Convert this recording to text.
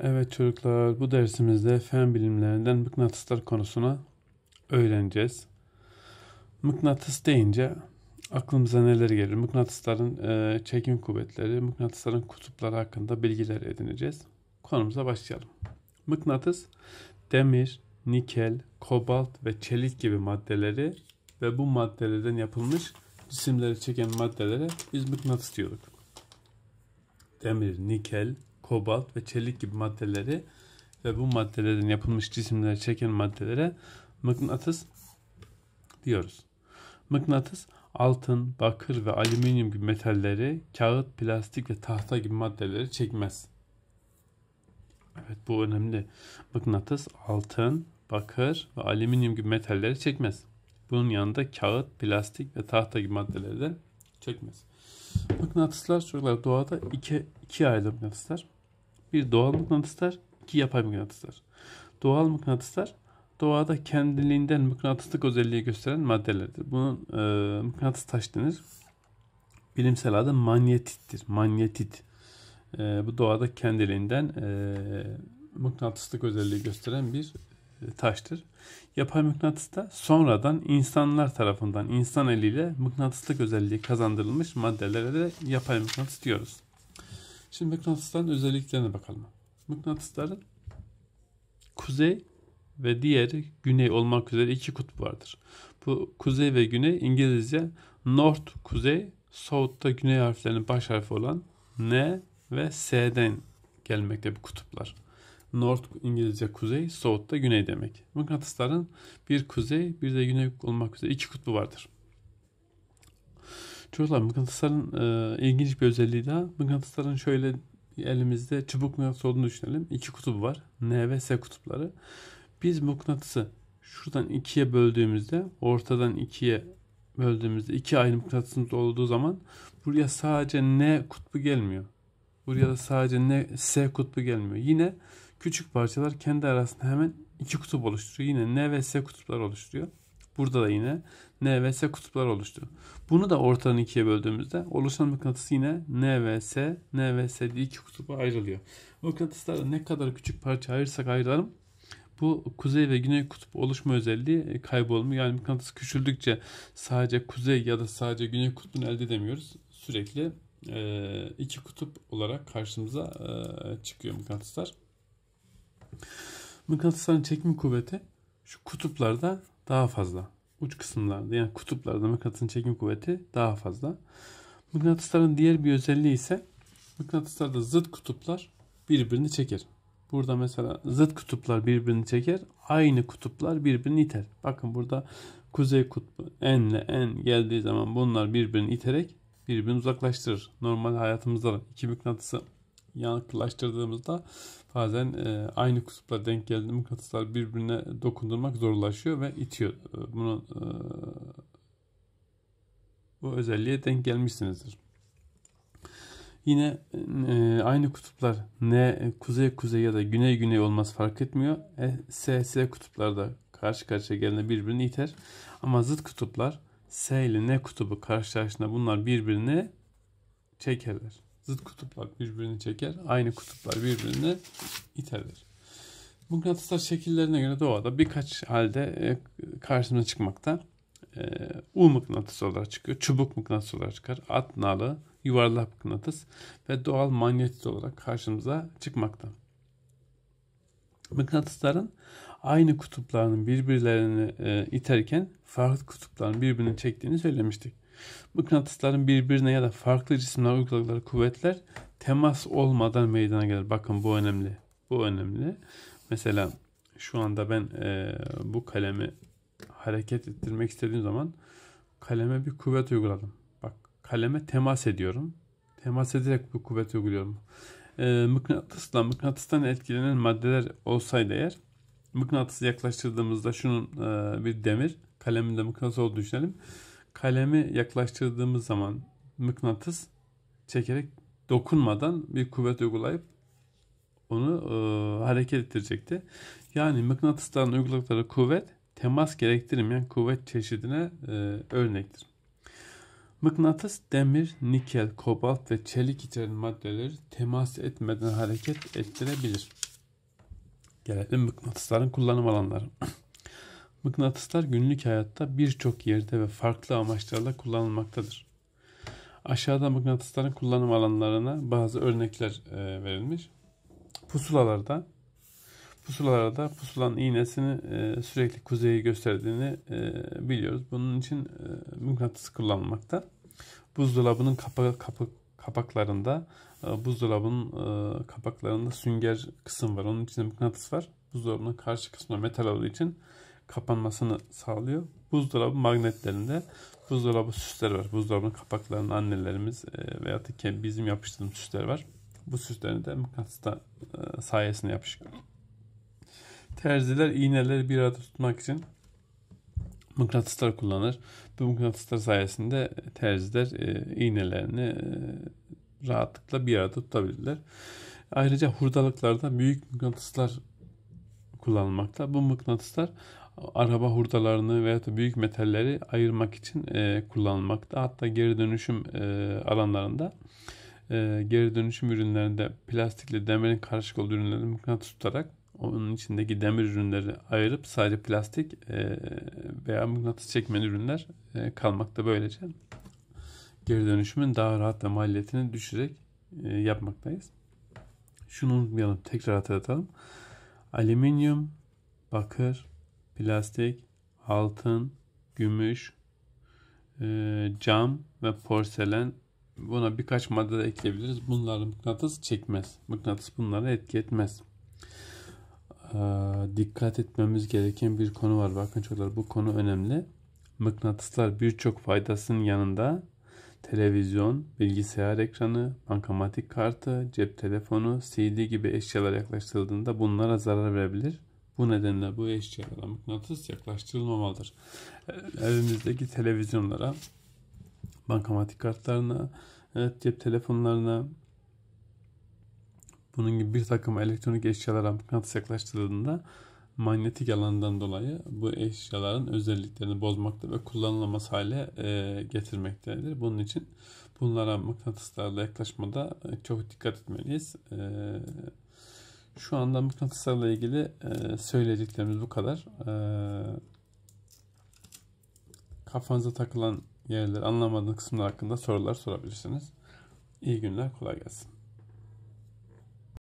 Evet çocuklar bu dersimizde fen bilimlerinden mıknatıslar konusunu öğreneceğiz. Mıknatıs deyince aklımıza neler gelir? Mıknatısların e, çekim kuvvetleri, mıknatısların kutupları hakkında bilgiler edineceğiz. Konumuza başlayalım. Mıknatıs demir, nikel, kobalt ve çelik gibi maddeleri ve bu maddelerden yapılmış cisimleri çeken maddelere biz mıknatıs diyorduk. Demir, nikel, kobalt ve çelik gibi maddeleri ve bu maddelerden yapılmış cisimleri çeken maddelere mıknatıs diyoruz. Mıknatıs altın, bakır ve alüminyum gibi metalleri, kağıt, plastik ve tahta gibi maddeleri çekmez. Evet bu önemli. Mıknatıs altın, bakır ve alüminyum gibi metalleri çekmez. Bunun yanında kağıt, plastik ve tahta gibi maddeleri de çekmez. Mıknatıslar çocuklar doğada iki, iki ayrı mıknatıslar. Bir doğal mıknatıslar, iki yapay mıknatıslar. Doğal mıknatıslar doğada kendiliğinden mıknatıslık özelliği gösteren maddelerdir. Bunun e, mıknatıs taş denir. Bilimsel adı manyetittir. Manyetit. E, bu doğada kendiliğinden e, mıknatıslık özelliği gösteren bir e, taştır. Yapay mıknatıs da sonradan insanlar tarafından insan eliyle mıknatıslık özelliği kazandırılmış maddelere de yapay mıknatıs diyoruz. Şimdi mıknatısların özelliklerine bakalım. Mıknatısların kuzey ve diğeri güney olmak üzere iki kutup vardır. Bu kuzey ve güney İngilizce north kuzey, south'ta güney harflerinin baş harfi olan N ve S'den gelmekte bu kutuplar. North İngilizce kuzey, south da güney demek. Mıknatısların bir kuzey bir de güney olmak üzere iki kutbu vardır. Çocuklar mıknatısların e, ilginç bir özelliği daha. Mıknatısların şöyle elimizde çubuk mıknatısı olduğunu düşünelim. İki kutubu var. N ve S kutupları. Biz mıknatısı şuradan ikiye böldüğümüzde ortadan ikiye böldüğümüzde iki ayrı mıknatısımız olduğu zaman buraya sadece N kutbu gelmiyor. Buraya da sadece N, S kutbu gelmiyor. Yine küçük parçalar kendi arasında hemen iki kutup oluşturuyor. Yine N ve S kutuplar oluşturuyor. Burada da yine N ve S kutuplar oluştu. Bunu da ortadan ikiye böldüğümüzde oluşan mıknatıs yine N ve S, N ve S diye iki kutuba ayrılıyor. Mıknatıslarda ne kadar küçük parça ayırsak ayıralım bu kuzey ve güney kutup oluşma özelliği e, kaybolmuyor. Yani mıknatıs küçüldükçe sadece kuzey ya da sadece güney kutbunu elde edemiyoruz. Sürekli e, iki kutup olarak karşımıza e, çıkıyor mıknatıslar. Mıknatısların çekim kuvveti şu kutuplarda daha fazla. Uç kısımlarda yani kutuplarda mıknatısın çekim kuvveti daha fazla. Mıknatısların diğer bir özelliği ise mıknatıslarda zıt kutuplar birbirini çeker. Burada mesela zıt kutuplar birbirini çeker. Aynı kutuplar birbirini iter. Bakın burada kuzey kutbu en ile en geldiği zaman bunlar birbirini iterek birbirini uzaklaştırır. Normal hayatımızda da iki mıknatısı yaklaştırdığımızda bazen e, aynı kutuplara denk geldiğinde mıknatıslar birbirine dokundurmak zorlaşıyor ve itiyor. E, Bunu e, bu özelliğe denk gelmişsinizdir. Yine e, aynı kutuplar ne kuzey kuzey ya da güney güney olmaz, fark etmiyor. E, S S da karşı karşıya geldiğinde birbirini iter. Ama zıt kutuplar S ile N kutubu karşılaştığında bunlar birbirini çekerler zıt kutuplar birbirini çeker, aynı kutuplar birbirini iterler. Mıknatıslar şekillerine göre doğada birkaç halde e, karşımıza çıkmakta. E, U mıknatısı olarak çıkıyor, çubuk mıknatısı olarak çıkar, at nalı, yuvarlak mıknatıs ve doğal manyetit olarak karşımıza çıkmakta. Mıknatısların aynı kutuplarının birbirlerini e, iterken farklı kutupların birbirini çektiğini söylemiştik. Mıknatısların birbirine ya da farklı cisimlere uyguladıkları kuvvetler temas olmadan meydana gelir. Bakın bu önemli. Bu önemli. Mesela şu anda ben e, bu kalemi hareket ettirmek istediğim zaman kaleme bir kuvvet uyguladım. Bak kaleme temas ediyorum. Temas ederek bu kuvvet uyguluyorum. E, mıknatısla mıknatıstan etkilenen maddeler olsaydı eğer mıknatısı yaklaştırdığımızda şunun e, bir demir kaleminde mıknatıs olduğunu düşünelim. Kalemi yaklaştırdığımız zaman mıknatıs çekerek dokunmadan bir kuvvet uygulayıp onu e, hareket ettirecekti. Yani mıknatısların uyguladıkları kuvvet temas gerektirmeyen kuvvet çeşidine e, örnektir. Mıknatıs demir, nikel, kobalt ve çelik içeren maddeleri temas etmeden hareket ettirebilir. Gelelim mıknatısların kullanım alanları. Mıknatıslar günlük hayatta birçok yerde ve farklı amaçlarla kullanılmaktadır. Aşağıda mıknatısların kullanım alanlarına bazı örnekler e, verilmiş. Pusulalarda pusulalarda pusulanın iğnesini e, sürekli kuzeyi gösterdiğini e, biliyoruz. Bunun için mıknatıs kullanılmakta. Buzdolabının kapı kapa, kapaklarında buzdolabının kapaklarında sünger kısım var. Onun içinde mıknatıs var. Buzdolabının karşı kısmında metal olduğu için kapanmasını sağlıyor. Buzdolabı magnetlerinde buzdolabı süsler var. Buzdolabının kapaklarının annelerimiz e, veya da bizim yapıştırdığımız süsler var. Bu süslerini de mıknatısta e, sayesinde yapışık. Terziler iğneleri bir arada tutmak için mıknatıslar kullanır. Bu mıknatıslar sayesinde e, terziler iğnelerini rahatlıkla bir arada tutabilirler. Ayrıca hurdalıklarda büyük mıknatıslar kullanılmakta. Bu mıknatıslar araba hurdalarını veya da büyük metalleri ayırmak için e, kullanılmakta. Hatta geri dönüşüm e, alanlarında e, geri dönüşüm ürünlerinde plastikle demirin karışık olduğu ürünleri mıknatıs tutarak onun içindeki demir ürünleri ayırıp sadece plastik e, veya mıknatıs çekmen ürünler e, kalmakta böylece. Geri dönüşümün daha rahat ve maliyetini düşürerek e, yapmaktayız. Şunu unutmayalım, tekrar hatırlatalım alüminyum, bakır, plastik, altın, gümüş, e, cam ve porselen buna birkaç madde ekleyebiliriz. Bunlar mıknatıs çekmez. Mıknatıs bunlara etki etmez. E, dikkat etmemiz gereken bir konu var. Bakın çocuklar bu konu önemli. Mıknatıslar birçok faydasının yanında televizyon, bilgisayar ekranı, bankamatik kartı, cep telefonu, CD gibi eşyalar yaklaştırıldığında bunlara zarar verebilir. Bu nedenle bu eşyalara mıknatıs yaklaştırılmamalıdır. E, evimizdeki televizyonlara, bankamatik kartlarına, evet, cep telefonlarına, bunun gibi bir takım elektronik eşyalara mıknatıs yaklaştırıldığında manyetik alandan dolayı bu eşyaların özelliklerini bozmakta ve kullanılamaz hale e, getirmektedir. Bunun için bunlara mıknatıslarla yaklaşmada e, çok dikkat etmeliyiz. E, şu anda mıknatıslarla ilgili e, söyleyeceklerimiz bu kadar. E, kafanıza takılan yerler, anlamadığınız kısımlar hakkında sorular sorabilirsiniz. İyi günler, kolay gelsin.